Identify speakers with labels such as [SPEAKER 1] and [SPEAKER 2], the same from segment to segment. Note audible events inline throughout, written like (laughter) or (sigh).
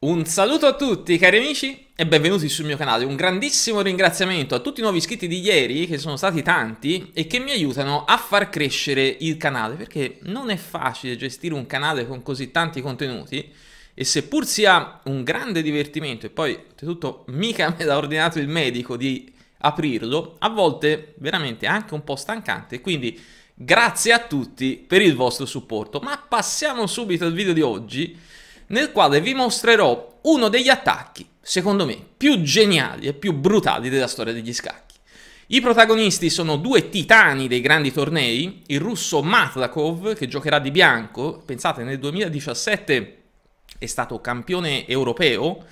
[SPEAKER 1] Un saluto a tutti cari amici e benvenuti sul mio canale, un grandissimo ringraziamento a tutti i nuovi iscritti di ieri che sono stati tanti e che mi aiutano a far crescere il canale perché non è facile gestire un canale con così tanti contenuti e seppur sia un grande divertimento e poi oltretutto mica me l'ha ordinato il medico di aprirlo, a volte veramente anche un po' stancante quindi grazie a tutti per il vostro supporto ma passiamo subito al video di oggi nel quale vi mostrerò uno degli attacchi, secondo me, più geniali e più brutali della storia degli scacchi. I protagonisti sono due titani dei grandi tornei, il russo Matlakov, che giocherà di bianco, pensate nel 2017 è stato campione europeo,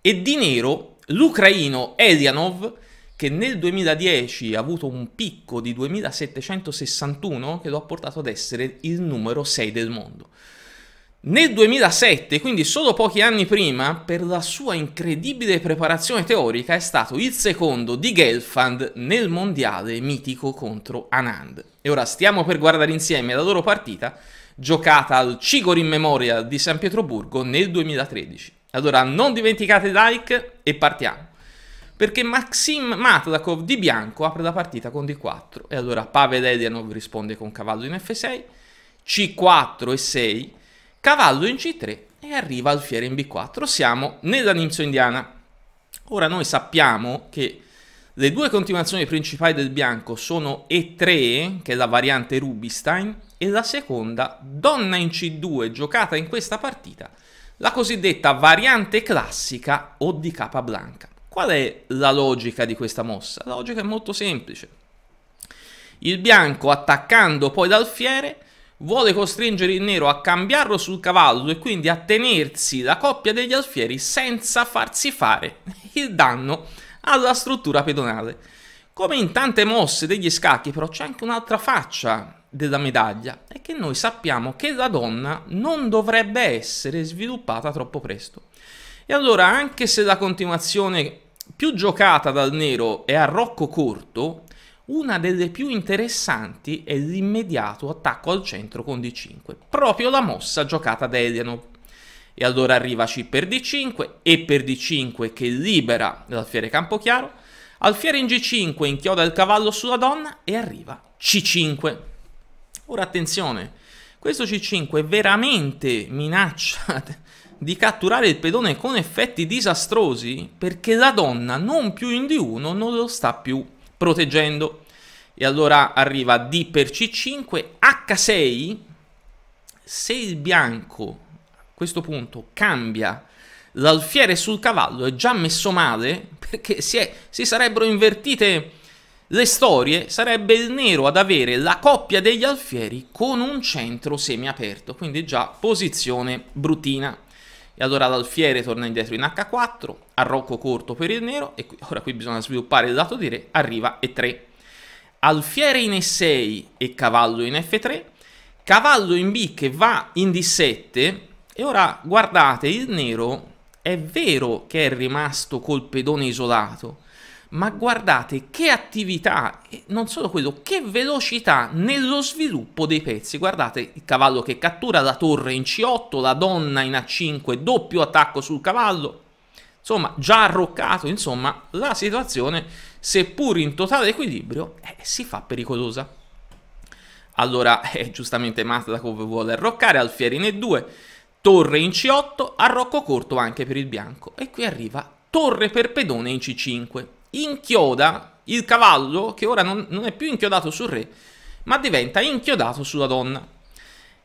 [SPEAKER 1] e di nero l'ucraino Elianov, che nel 2010 ha avuto un picco di 2761 che lo ha portato ad essere il numero 6 del mondo. Nel 2007, quindi solo pochi anni prima, per la sua incredibile preparazione teorica è stato il secondo di Gelfand nel mondiale mitico contro Anand. E ora stiamo per guardare insieme la loro partita giocata al Cigorin Memorial di San Pietroburgo nel 2013. Allora non dimenticate like e partiamo. Perché Maxim Matlakov di bianco apre la partita con D4 e allora Pavel Elianov risponde con cavallo in F6, C4 e 6 cavallo in G3 e arriva alfiere in B4. Siamo nella ninzo-indiana. Ora noi sappiamo che le due continuazioni principali del bianco sono E3, che è la variante Rubinstein, e la seconda, donna in C2, giocata in questa partita, la cosiddetta variante classica o di Capablanca. Qual è la logica di questa mossa? La logica è molto semplice. Il bianco attaccando poi l'alfiere vuole costringere il nero a cambiarlo sul cavallo e quindi a tenersi la coppia degli alfieri senza farsi fare il danno alla struttura pedonale. Come in tante mosse degli scacchi, però c'è anche un'altra faccia della medaglia, è che noi sappiamo che la donna non dovrebbe essere sviluppata troppo presto. E allora, anche se la continuazione più giocata dal nero è a rocco corto, una delle più interessanti è l'immediato attacco al centro con D5, proprio la mossa giocata da Elianov. E allora arriva C per D5 e per D5 che libera l'alfiere Campochiaro, alfiere in G5 inchioda il cavallo sulla donna e arriva C5. Ora attenzione, questo C5 veramente minaccia (laughs) di catturare il pedone con effetti disastrosi perché la donna non più in D1 non lo sta più proteggendo e allora arriva D per C5, H6, se il bianco a questo punto cambia l'alfiere sul cavallo è già messo male (laughs) perché si, è, si sarebbero invertite le storie, sarebbe il nero ad avere la coppia degli alfieri con un centro semiaperto, quindi già posizione bruttina. E allora l'alfiere torna indietro in H4, arrocco corto per il nero, e qui, ora qui bisogna sviluppare il dato di re, arriva E3. Alfiere in E6 e cavallo in F3, cavallo in B che va in D7, e ora guardate, il nero è vero che è rimasto col pedone isolato, ma guardate che attività, non solo quello, che velocità nello sviluppo dei pezzi. Guardate il cavallo che cattura, la torre in C8, la donna in A5, doppio attacco sul cavallo. Insomma, già arroccato, insomma, la situazione, seppur in totale equilibrio, eh, si fa pericolosa. Allora, (laughs) eh, giustamente Matlakov vuole arroccare, Alfieri in E2, torre in C8, arrocco corto anche per il bianco. E qui arriva torre per pedone in C5 inchioda il cavallo che ora non, non è più inchiodato sul re, ma diventa inchiodato sulla donna.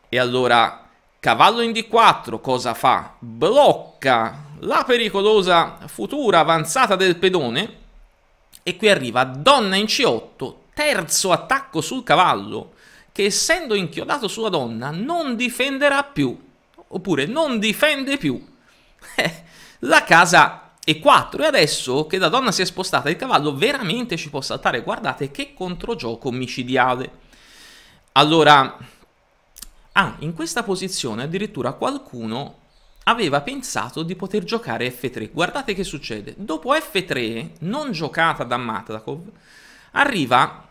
[SPEAKER 1] E allora cavallo in D4 cosa fa? Blocca la pericolosa futura avanzata del pedone e qui arriva donna in C8, terzo attacco sul cavallo che essendo inchiodato sulla donna non difenderà più, oppure non difende più. (laughs) Eh, la casa e 4 e adesso che la donna si è spostata il cavallo veramente ci può saltare guardate che controgioco micidiale allora ah in questa posizione addirittura qualcuno aveva pensato di poter giocare F3 guardate che succede dopo F3 non giocata da Matlakov arriva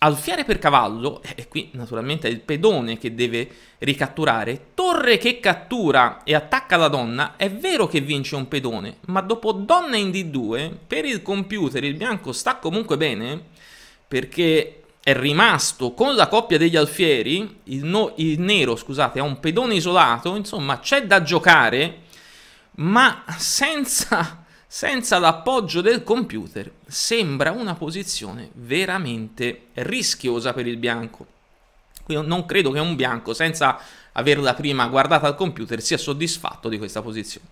[SPEAKER 1] Alfiere per cavallo, eh, e qui naturalmente è il pedone che deve ricatturare, torre che cattura e attacca la donna, è vero che vince un pedone, ma dopo donna in D2, per il computer il bianco sta comunque bene, perché è rimasto con la coppia degli alfieri, il, no, il nero scusate, ha un pedone isolato, insomma c'è da giocare, ma senza senza l'appoggio del computer sembra una posizione veramente rischiosa per il bianco. Quindi non credo che un bianco senza averla prima guardata al computer sia soddisfatto di questa posizione.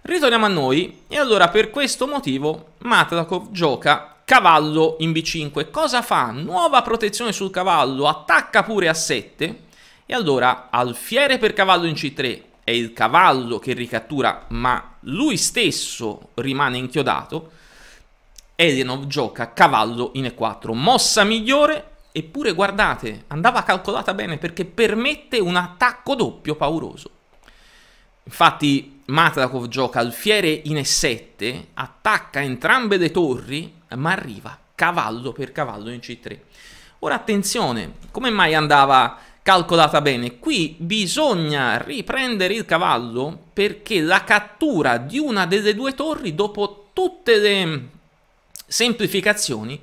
[SPEAKER 1] Ritorniamo a noi e allora per questo motivo Matlakov gioca cavallo in b5. Cosa fa? Nuova protezione sul cavallo, attacca pure a 7 e allora alfiere per cavallo in c3, è il cavallo che ricattura, ma lui stesso rimane inchiodato, Elenov gioca cavallo in E4. Mossa migliore, eppure guardate, andava calcolata bene perché permette un attacco doppio pauroso. Infatti Matrakov gioca alfiere in E7, attacca entrambe le torri, ma arriva cavallo per cavallo in C3. Ora attenzione, come mai andava calcolata bene. Qui bisogna riprendere il cavallo perché la cattura di una delle due torri dopo tutte le semplificazioni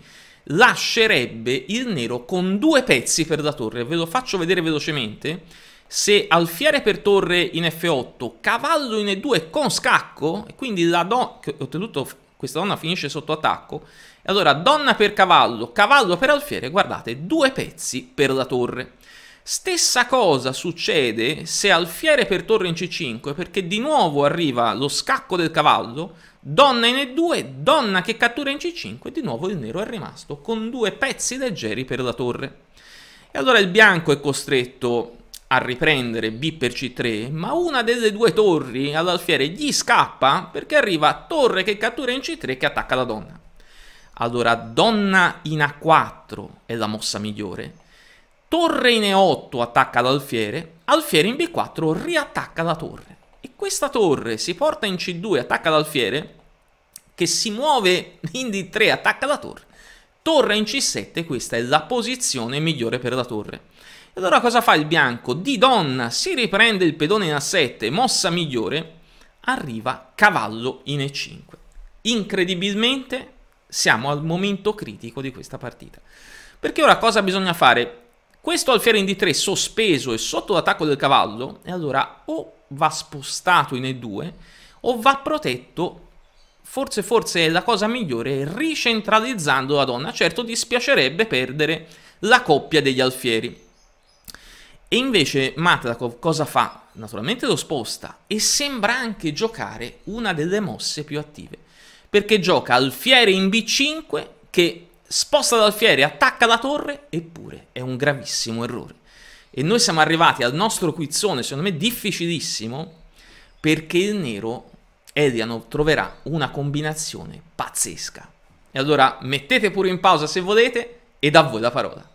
[SPEAKER 1] lascerebbe il nero con due pezzi per la torre. Ve lo faccio vedere velocemente. Se alfiere per torre in F8, cavallo in E2 con scacco, e quindi la donna, questa donna finisce sotto attacco, allora donna per cavallo, cavallo per alfiere, guardate, due pezzi per la torre. Stessa cosa succede se alfiere per torre in c5 perché di nuovo arriva lo scacco del cavallo, donna in e2, donna che cattura in c5 e di nuovo il nero è rimasto con due pezzi leggeri per la torre. E allora il bianco è costretto a riprendere b per c3 ma una delle due torri all'alfiere gli scappa perché arriva torre che cattura in c3 che attacca la donna. Allora donna in a4 è la mossa migliore torre in E8 attacca ad alfiere, alfiere in B4 riattacca la torre. E questa torre si porta in C2, attacca ad alfiere, che si muove in D3, attacca la torre. Torre in C7, questa è la posizione migliore per la torre. E allora cosa fa il bianco? Di donna si riprende il pedone in A7, mossa migliore, arriva cavallo in E5. Incredibilmente siamo al momento critico di questa partita. Perché ora cosa bisogna fare? Questo alfiere in D3 sospeso e sotto l'attacco del cavallo, e allora o va spostato in E2 o va protetto forse forse è la cosa migliore ricentralizzando la donna. Certo dispiacerebbe perdere la coppia degli alfieri. E invece Matlakov cosa fa? Naturalmente lo sposta e sembra anche giocare una delle mosse più attive, perché gioca alfiere in B5 che sposta dal fiere, attacca la torre, eppure è un gravissimo errore. E noi siamo arrivati al nostro quizzone, secondo me difficilissimo, perché il nero Eliano troverà una combinazione pazzesca. E allora mettete pure in pausa se volete e da voi la parola.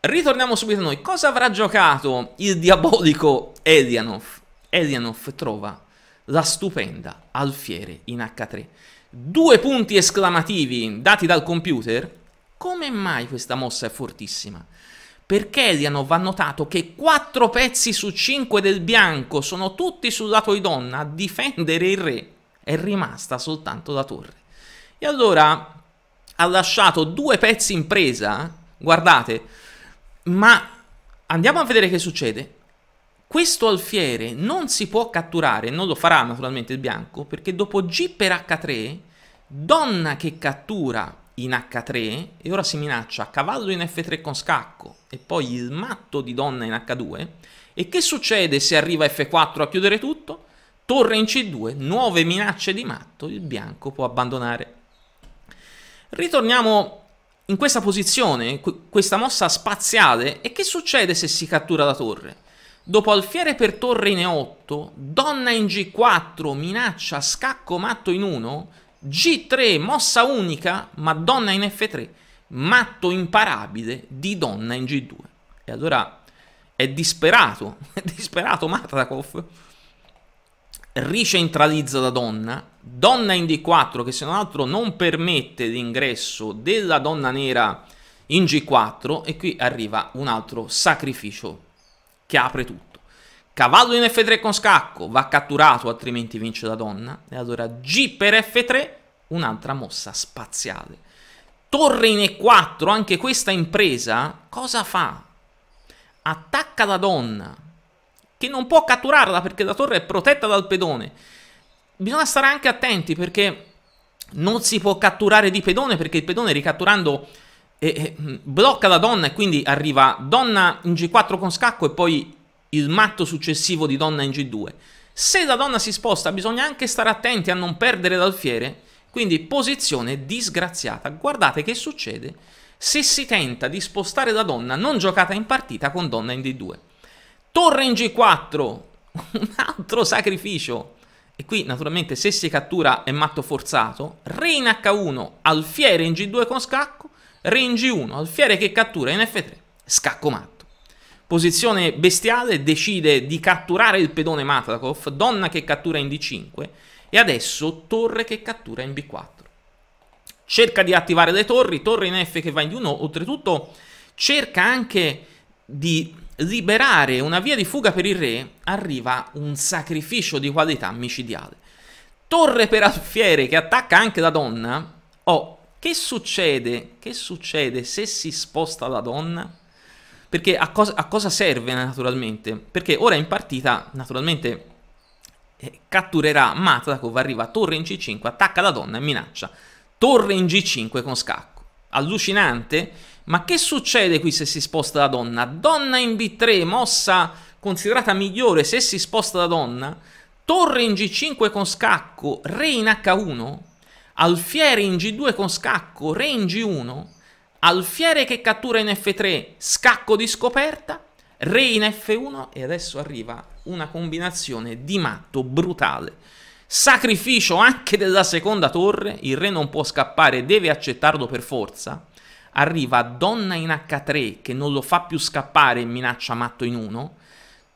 [SPEAKER 1] Ritorniamo subito a noi. Cosa avrà giocato il diabolico Elianov? Elianov trova la stupenda alfiere in H3 due punti esclamativi dati dal computer, come mai questa mossa è fortissima? Perché Eliano va notato che 4 pezzi su 5 del bianco sono tutti sul lato di donna a difendere il re. È rimasta soltanto la torre. E allora ha lasciato due pezzi in presa, guardate, ma andiamo a vedere che succede. Questo alfiere non si può catturare, non lo farà naturalmente il bianco, perché dopo G per H3, donna che cattura in H3, e ora si minaccia cavallo in F3 con scacco, e poi il matto di donna in H2, e che succede se arriva F4 a chiudere tutto? Torre in C2, nuove minacce di matto, il bianco può abbandonare. Ritorniamo in questa posizione, questa mossa spaziale, e che succede se si cattura la torre? Dopo alfiere per torre in E8, donna in G4, minaccia, scacco matto in 1, G3, mossa unica, ma donna in F3, matto imparabile di donna in G2. E allora è disperato, (laughs) è disperato Matakov, ricentralizza la donna, donna in D4 che se non altro non permette l'ingresso della donna nera in G4 e qui arriva un altro sacrificio che apre tutto. Cavallo in F3 con scacco, va catturato altrimenti vince la donna. E allora G per F3, un'altra mossa spaziale. Torre in E4, anche questa impresa, cosa fa? Attacca la donna, che non può catturarla perché la torre è protetta dal pedone. Bisogna stare anche attenti perché non si può catturare di pedone perché il pedone ricatturando e mm, blocca la donna e quindi arriva donna in G4 con scacco e poi il matto successivo di donna in G2. Se la donna si sposta bisogna anche stare attenti a non perdere l'alfiere, quindi posizione disgraziata. Guardate che succede se si tenta di spostare la donna non giocata in partita con donna in D2. Torre in G4, (laughs) un altro sacrificio. E qui naturalmente se si cattura è matto forzato, re in H1, alfiere in G2 con scacco, range 1, alfiere che cattura in F3, scacco matto. Posizione bestiale, decide di catturare il pedone Matakov, donna che cattura in D5 e adesso torre che cattura in B4. Cerca di attivare le torri, torre in F che va in D1, oltretutto cerca anche di liberare una via di fuga per il re, arriva un sacrificio di qualità micidiale. Torre per alfiere che attacca anche la donna, oh, che succede? Che succede se si sposta la donna? Perché a cosa, a cosa serve naturalmente? Perché ora in partita naturalmente eh, catturerà Matakov, arriva torre in c5, attacca la donna e minaccia. Torre in g5 con scacco. Allucinante? Ma che succede qui se si sposta la donna? Donna in b3, mossa considerata migliore se si sposta la donna. Torre in g5 con scacco, re in h1. Alfiere in G2 con scacco, re in G1, alfiere che cattura in F3, scacco di scoperta, re in F1 e adesso arriva una combinazione di matto brutale. Sacrificio anche della seconda torre, il re non può scappare, deve accettarlo per forza. Arriva donna in H3 che non lo fa più scappare e minaccia matto in 1.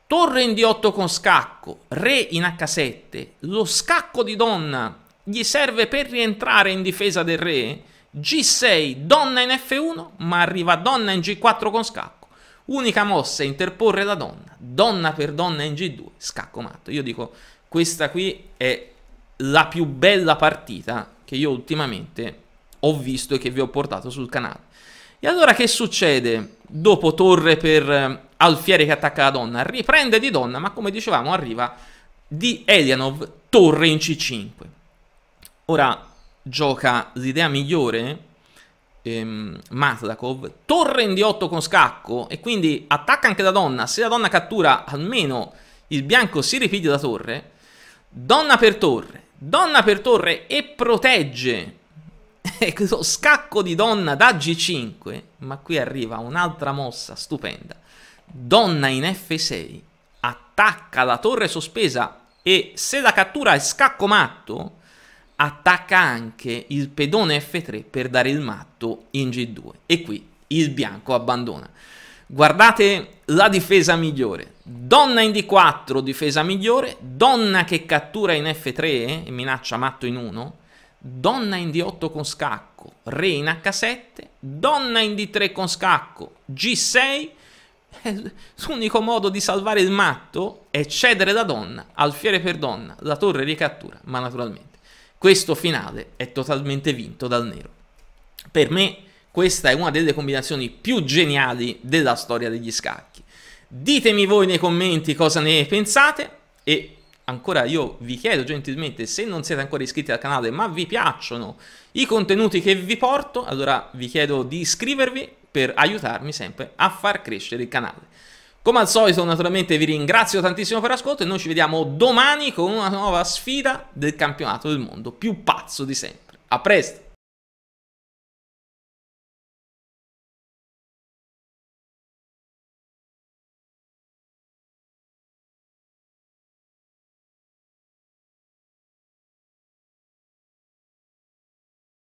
[SPEAKER 1] Torre in D8 con scacco, re in H7, lo scacco di donna gli serve per rientrare in difesa del re. G6, donna in F1, ma arriva donna in G4 con scacco. Unica mossa è interporre la donna, donna per donna in G2, scacco matto. Io dico, questa qui è la più bella partita che io ultimamente ho visto e che vi ho portato sul canale. E allora che succede dopo torre per eh, Alfiere che attacca la donna? Riprende di donna, ma come dicevamo arriva di Elianov torre in C5. Ora gioca l'idea migliore, ehm, Matlakov, torre in D8 con scacco e quindi attacca anche la donna. Se la donna cattura almeno il bianco si ripiglia la torre, donna per torre, donna per torre e protegge questo (laughs) ecco, scacco di donna da G5, ma qui arriva un'altra mossa stupenda. Donna in F6, attacca la torre sospesa e se la cattura è scacco matto, attacca anche il pedone F3 per dare il matto in G2 e qui il bianco abbandona. Guardate la difesa migliore, donna in D4 difesa migliore, donna che cattura in F3 e minaccia matto in 1, donna in D8 con scacco, re in H7, donna in D3 con scacco, G6, (laughs) l'unico modo di salvare il matto è cedere la donna al fiere per donna, la torre ricattura, ma naturalmente questo finale è totalmente vinto dal nero. Per me questa è una delle combinazioni più geniali della storia degli scacchi. Ditemi voi nei commenti cosa ne pensate e ancora io vi chiedo gentilmente se non siete ancora iscritti al canale ma vi piacciono i contenuti che vi porto allora vi chiedo di iscrivervi per aiutarmi sempre a far crescere il canale. Come al solito naturalmente vi ringrazio tantissimo per l'ascolto e noi ci vediamo domani con una nuova sfida del campionato del mondo più pazzo di sempre. A presto!